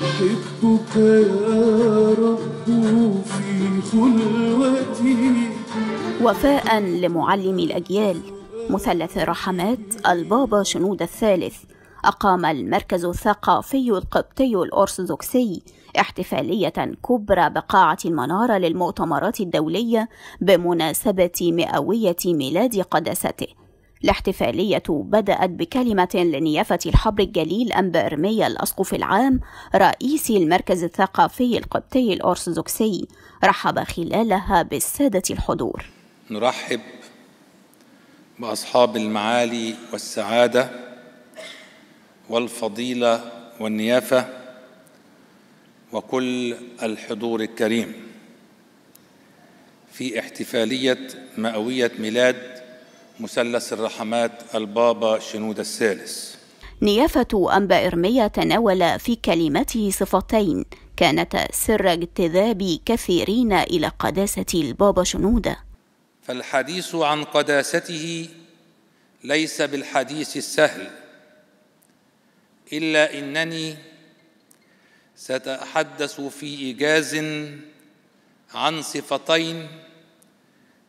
حبك يا رب في خلوتي وفاء لمعلم الأجيال مثلث الرحمات البابا شنود الثالث أقام المركز الثقافي القبطي الأرثوذكسي احتفالية كبرى بقاعة المنارة للمؤتمرات الدولية بمناسبة مئوية ميلاد قداسته الاحتفالية بدأت بكلمة لنيافة الحبر الجليل أنبرمية الأسقف العام رئيس المركز الثقافي القبطي الأرثوذكسي رحب خلالها بالسادة الحضور نرحب بأصحاب المعالي والسعادة والفضيلة والنيافة وكل الحضور الكريم في احتفالية مئوية ميلاد مثلث الرحمات البابا شنودة الثالث نيافة أنباء إرميا تناول في كلمته صفتين كانت سر اجتذاب كثيرين إلى قداسة البابا شنودة فالحديث عن قداسته ليس بالحديث السهل إلا إنني سأتحدث في إيجاز عن صفتين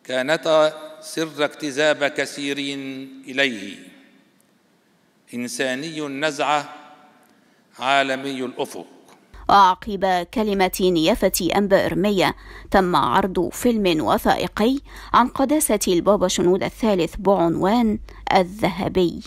كانتا سر اكتذاب كثيرين اليه انساني النزعه عالمي الافق وعقب كلمة نيافة أنبا إرمية تم عرض فيلم وثائقي عن قداسة البابا شنود الثالث بعنوان الذهبي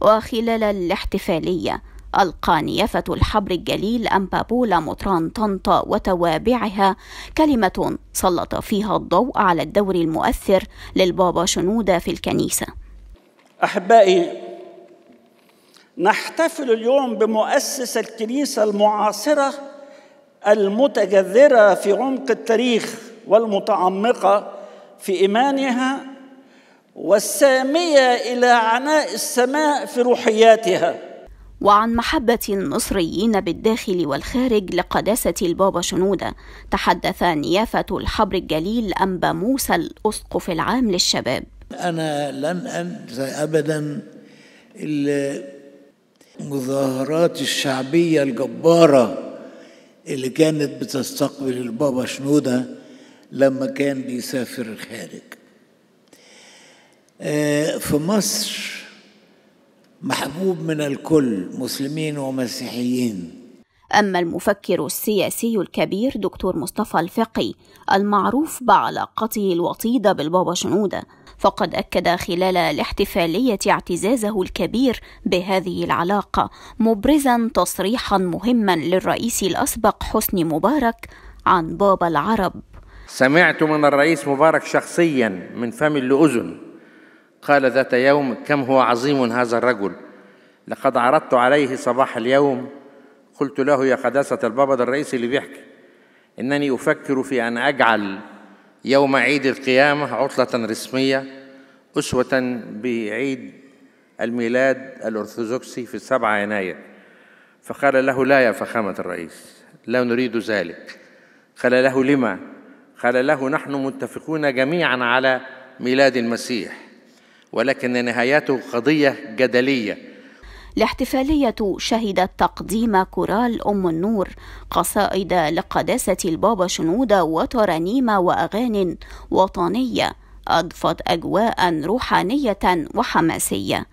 وخلال الاحتفالية ألقى نيافة الحبر الجليل أمبابولا مطران طنطا وتوابعها كلمة سلط فيها الضوء على الدور المؤثر للبابا شنودة في الكنيسة أحبائي نحتفل اليوم بمؤسس الكنيسة المعاصرة المتجذرة في عمق التاريخ والمتعمقة في إيمانها والسامية إلى عناء السماء في روحياتها وعن محبة المصريين بالداخل والخارج لقداسة البابا شنودة تحدث نيافة الحبر الجليل أنبا موسى الأسقف العام للشباب أنا لن أنسى أبدا المظاهرات الشعبية الجبارة اللي كانت بتستقبل البابا شنودة لما كان بيسافر الخارج آه، في مصر محبوب من الكل مسلمين ومسيحيين أما المفكر السياسي الكبير دكتور مصطفى الفقي المعروف بعلاقته الوطيدة بالبابا شنودة فقد أكد خلال الاحتفالية اعتزازه الكبير بهذه العلاقة مبرزا تصريحا مهما للرئيس الأسبق حسني مبارك عن بابا العرب سمعت من الرئيس مبارك شخصيا من فم لأذن قال ذات يوم كم هو عظيم هذا الرجل لقد عرضت عليه صباح اليوم قلت له يا قداسة البابا ده الرئيس اللي بيحكي إنني أفكر في أن أجعل يوم عيد القيامة عطلة رسمية أسوة بعيد الميلاد الأرثوذكسي في السبعة يناير فقال له لا يا فخامة الرئيس لا نريد ذلك قال له لما قال له نحن متفقون جميعا على ميلاد المسيح ولكن نهايته قضية جدلية الاحتفالية شهدت تقديم كورال أم النور قصائد لقداسة البابا شنودة وترانيم وأغان وطنية أضفت أجواء روحانية وحماسية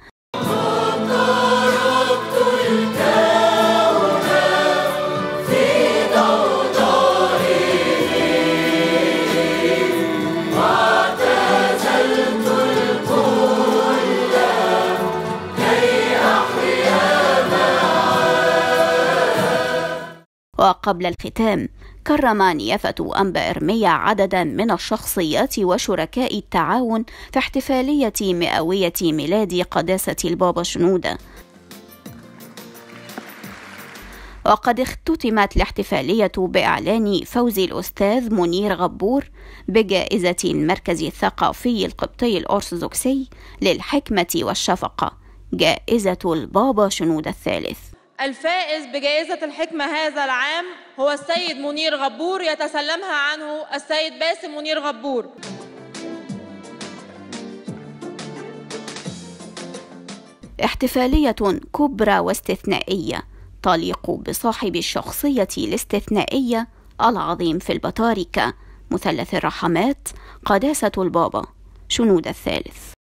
وقبل الختام كرم نيافة أنبا إرميا عددا من الشخصيات وشركاء التعاون في احتفالية مئوية ميلاد قداسة البابا شنودة وقد اختتمت الاحتفالية بإعلان فوز الأستاذ منير غبور بجائزة المركز الثقافي القبطي الأرثوذكسي للحكمة والشفقة جائزة البابا شنودة الثالث الفائز بجائزة الحكمة هذا العام هو السيد منير غبور يتسلمها عنه السيد باسم منير غبور احتفالية كبرى واستثنائية تليق بصاحب الشخصية الاستثنائية العظيم في البطاركة مثلث الرحمات قداسة البابا شنود الثالث